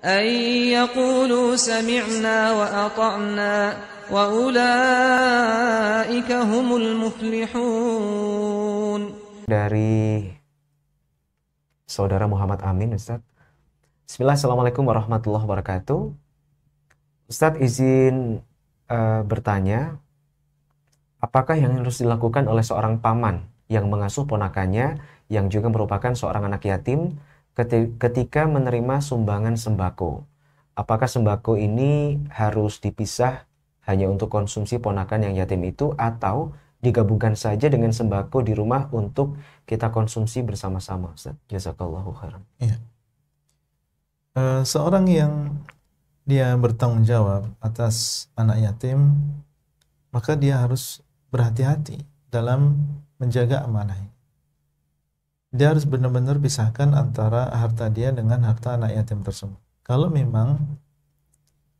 أن يقولوا سمعنا وأطعنا وأولئك هم المفلحون dari saudara Muhammad Amin Ustaz Bismillah Assalamualaikum warahmatullahi wabarakatuh Ustaz izin uh, bertanya apakah yang harus dilakukan oleh seorang paman yang mengasuh ponakannya yang juga merupakan seorang anak yatim ketika menerima sumbangan sembako. Apakah sembako ini harus dipisah hanya untuk konsumsi ponakan yang yatim itu atau digabungkan saja dengan sembako di rumah untuk kita konsumsi bersama-sama Ustaz. Jazakallahu khairan. Uh, seorang yang dia bertanggung jawab atas anak yatim, maka dia harus berhati-hati dalam menjaga amanah dia harus benar-benar pisahkan antara harta dia dengan harta anak yatim tersebut. Kalau memang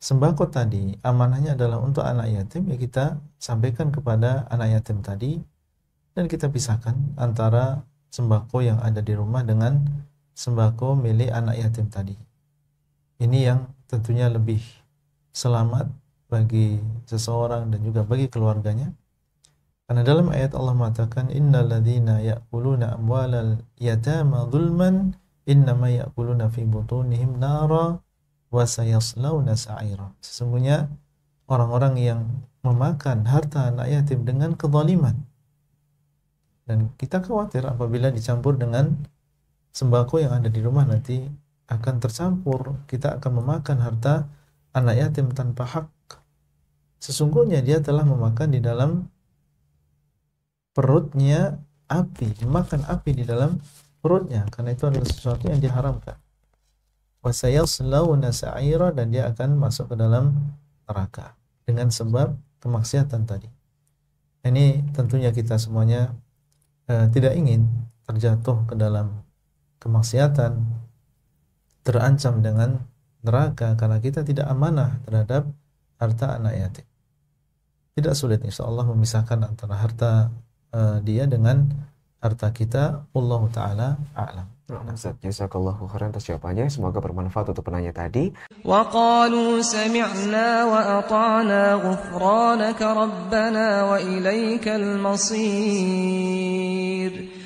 sembako tadi amanahnya adalah untuk anak yatim, ya kita sampaikan kepada anak yatim tadi dan kita pisahkan antara sembako yang ada di rumah dengan sembako milik anak yatim tadi. Ini yang tentunya lebih selamat bagi seseorang dan juga bagi keluarganya karena dalam ayat Allah mengatakan innalladzina ya'kuluna amwalal yatama zulman innama ya'kuluna fi butunihim nara wa sayaslawna sa'ira. Sesungguhnya orang-orang yang memakan harta anak yatim dengan kezaliman. Dan kita khawatir apabila dicampur dengan sembako yang ada di rumah nanti akan tercampur, kita akan memakan harta anak yatim tanpa hak. Sesungguhnya dia telah memakan di dalam perutnya api, dimakan api di dalam perutnya karena itu adalah sesuatu yang diharamkan. selau nasaira dan dia akan masuk ke dalam neraka dengan sebab kemaksiatan tadi. Nah, ini tentunya kita semuanya e, tidak ingin terjatuh ke dalam kemaksiatan, terancam dengan neraka karena kita tidak amanah terhadap harta anak yatim. Tidak sulit insya Allah memisahkan antara harta Eh, dia dengan harta kita Allah taala a'lam nah, jazakallahu khairan atas Semoga bermanfaat untuk penanya tadi. وَقَالُوا سَمِعْنَا وَأَطَعْنَا غُفْرَانَكَ رَبَّنَا وَإِلَيْكَ الْمَصِيرُ